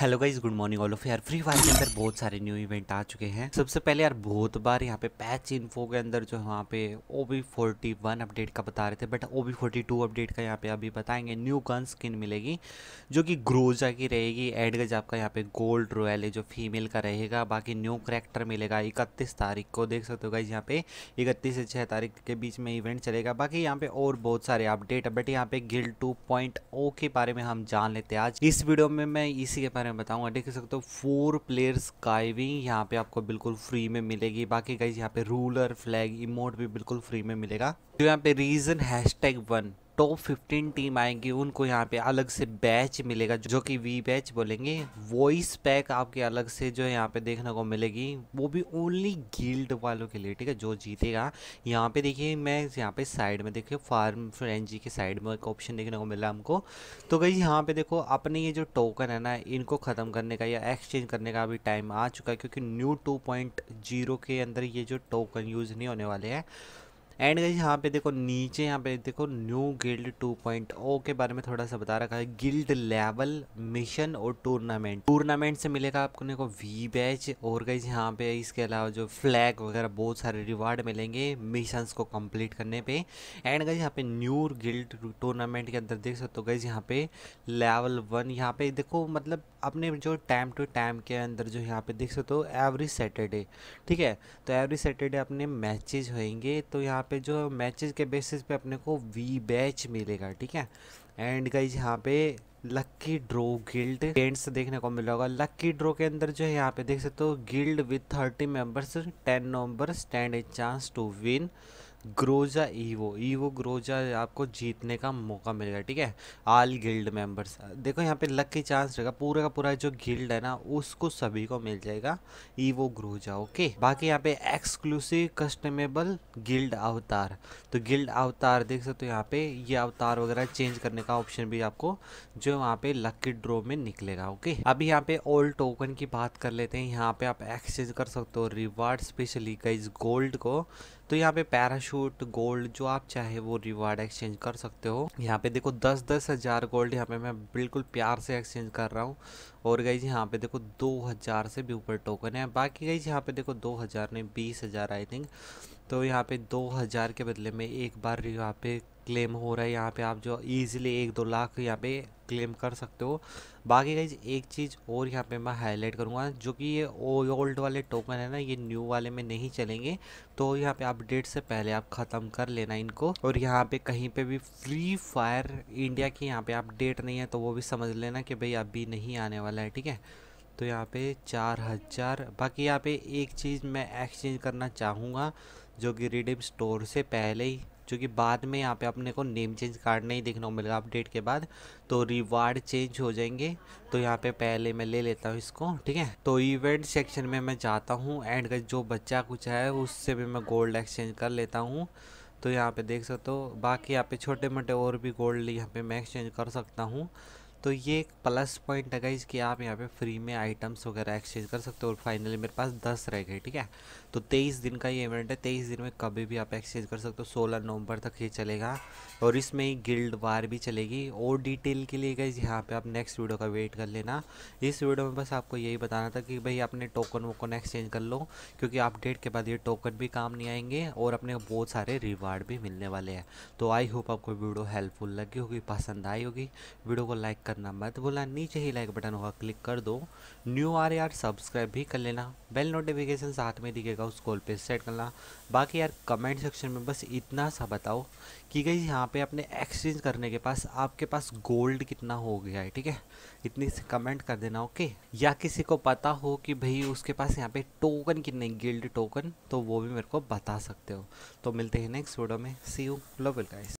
hello guys good morning all of यार Free Fire के अंदर बहुत सारे न्यू इवेंट आ चुके हैं सबसे पहले यार बहुत बार यहाँ पे पैच इन्फो के अंदर जो वहाँ पे O B forty one update का बता रहे थे but O B forty two update का यहाँ पे अभी बताएंगे न्यू गन स्किन मिलेगी जो कि ग्रोजा की रहेगी एडगज आपका यहाँ पे गोल्ड रॉयल है जो फीमेल का रहेगा बाकी न्यू करेक्टर मिलेगा इकतीस तारीख को देख सकते हो गाइज यहाँ पे इकतीस से छः तारीख के बीच में इवेंट चलेगा बाकी यहाँ पे और बहुत सारे अपडेट बट यहाँ पे गिल टू पॉइंट ओ के बारे में हम जान लेते हैं आज इस वीडियो में मैं इसी के बारे बारे में बताऊंगा देख सकते हो फोर प्लेयर स्काइविंग यहाँ पे आपको बिल्कुल फ्री में मिलेगी बाकी गाइज यहाँ पे रूलर फ्लैग इमोट भी बिल्कुल फ्री में मिलेगा जो तो यहाँ पे region hashtag one top fifteen team आएंगी उनको यहाँ पे अलग से बैच मिलेगा जो कि वी बैच बोलेंगे वॉइस पैक आपके अलग से जो यहाँ पे देखने को मिलेगी वो भी ओनली गिल्ड वालों के लिए ठीक है जो जीतेगा यहाँ पे देखिए मैं यहाँ पे साइड में देखिए फार्म फ्रेंजी के साइड में एक ऑप्शन देखने को मिला हमको तो कहीं यहाँ पे देखो अपने ये जो टोकन है ना इनको ख़त्म करने का या एक्सचेंज करने का अभी टाइम आ चुका है क्योंकि न्यू टू के अंदर ये जो टोकन यूज़ नहीं होने वाले हैं एंड गई यहाँ पे देखो नीचे यहाँ पे देखो न्यू गिल्ड 2.0 के बारे में थोड़ा सा बता रखा है गिल्ड लेवल मिशन और टूर्नामेंट टूर्नामेंट से मिलेगा आपको को वी बैच और गई यहाँ पे इसके अलावा जो फ्लैग वगैरह बहुत सारे रिवार्ड मिलेंगे मिशन को कम्प्लीट करने पे एंड गई यहाँ पे न्यू गिल्ड टूर्नामेंट के अंदर देख सकते हो गई यहाँ पे लेवल वन यहाँ पे देखो मतलब अपने जो टाइम टू टाइम के अंदर जो यहाँ पे देख सकते हो एवरी सैटरडे ठीक है तो एवरी सैटरडे अपने मैचेज होंगे तो यहाँ पे जो मैचेस के बेसिस पे अपने को वी बैच मिलेगा ठीक है एंड गाइज यहाँ पे लक्की ड्रो गिल्ड गेंट्स देखने को मिला होगा लक्की ड्रो के अंदर जो है यहाँ पे देख सकते हो guild with thirty members ten November stand a chance to win Groza Evo Evo Groza आपको जीतने का मौका मिलेगा ठीक है आल गिल्ड मेंबर्स देखो यहाँ पे लक चांस रहेगा पूरा का पूरा जो गिल्ड है ना उसको सभी को मिल जाएगा ईवो ग्रोजा ओके बाकी यहाँ पे एक्सक्लूसिव कस्टमेबल गिल्ड अवतार तो गिल्ड अवतार देख सकते हो यहाँ पे ये अवतार वगैरह चेंज करने का ऑप्शन भी आपको जो वहाँ पे लक ड्रो में निकलेगा ओके अभी यहाँ पे ओल्ड टोकन की बात कर लेते हैं यहाँ पे आप एक्सचेंज कर सकते हो रिवार्ड स्पेशली कई गोल्ड को तो यहाँ पे पैराशूट शूट गोल्ड जो आप चाहे वो रिवार्ड एक्सचेंज कर सकते हो यहाँ पे देखो दस दस हज़ार गोल्ड यहाँ पे मैं बिल्कुल प्यार से एक्सचेंज कर रहा हूँ और गई जी यहाँ पे देखो दो हज़ार से भी ऊपर टोकन है बाकी गई जी यहाँ पे देखो दो हज़ार नहीं बीस हज़ार आई थिंक तो यहाँ पे दो हज़ार के बदले में एक बार यहाँ पे क्लेम हो रहा है यहाँ पे आप जो ईजिली एक दो लाख यहाँ पे क्लेम कर सकते हो बाकी गई एक चीज़ और यहाँ पे मैं हाईलाइट करूँगा जो कि ये ओल्ड वाले टोकन है ना ये न्यू वाले में नहीं चलेंगे तो यहाँ पे अपडेट से पहले आप ख़त्म कर लेना इनको और यहाँ पे कहीं पे भी फ्री फायर इंडिया की यहाँ पे अपडेट नहीं है तो वो भी समझ लेना कि भाई अभी नहीं आने वाला है ठीक है तो यहाँ पे चार हज़ार बाकी यहाँ पे एक चीज़ मैं एक्सचेंज करना चाहूँगा जो कि रिडीम स्टोर से पहले ही जो कि बाद में यहाँ पे अपने को नेम चेंज कार्ड नहीं देखने को मिलेगा अपडेट के बाद तो रिवार्ड चेंज हो जाएंगे तो यहाँ पे पहले मैं ले लेता हूँ इसको ठीक है तो इवेंट सेक्शन में मैं जाता हूँ एंड जो बच्चा कुछ है उससे भी मैं गोल्ड एक्सचेंज कर लेता हूँ तो यहाँ पे देख सकते हो बाकी यहाँ पे छोटे मोटे और भी गोल्ड यहाँ पे मैं एक्सचेंज कर सकता हूँ तो ये एक प्लस पॉइंट है गाइज कि आप यहाँ पे फ्री में आइटम्स वगैरह एक्सचेंज कर सकते हो और फाइनली मेरे पास दस रह गए ठीक है तो तेईस दिन का ये इवेंट है तेईस दिन में कभी भी आप एक्सचेंज कर सकते हो सोलह नवंबर तक ये चलेगा और इसमें ही गिल्ड वार भी चलेगी और डिटेल के लिए गाइज यहाँ पर आप नेक्स्ट वीडियो का वेट कर लेना इस वीडियो में बस आपको यही बताना था कि भाई अपने टोकन वोकन एक्सचेंज कर लो क्योंकि अपडेट के बाद ये टोकन भी काम नहीं आएंगे और अपने बहुत सारे रिवार्ड भी मिलने वाले हैं तो आई होप आपको वीडियो हेल्पफुल लगी होगी पसंद आई होगी वीडियो को लाइक करना मत भूलना नीचे ही लाइक बटन होगा क्लिक कर दो न्यू आर यार सब्सक्राइब भी कर लेना बेल नोटिफिकेशन साथ में दिखेगा उस कॉल पर सेट करना बाकी यार कमेंट सेक्शन में बस इतना सा बताओ कि गई यहाँ पे अपने एक्सचेंज करने के पास आपके पास गोल्ड कितना हो गया है ठीक है इतनी से कमेंट कर देना ओके या किसी को पता हो कि भाई उसके पास यहाँ पे टोकन कितने गिल्ड टोकन तो वो भी मेरे को बता सकते हो तो मिलते हैं नेक्स्ट वीडियो में सी यू लव गाइस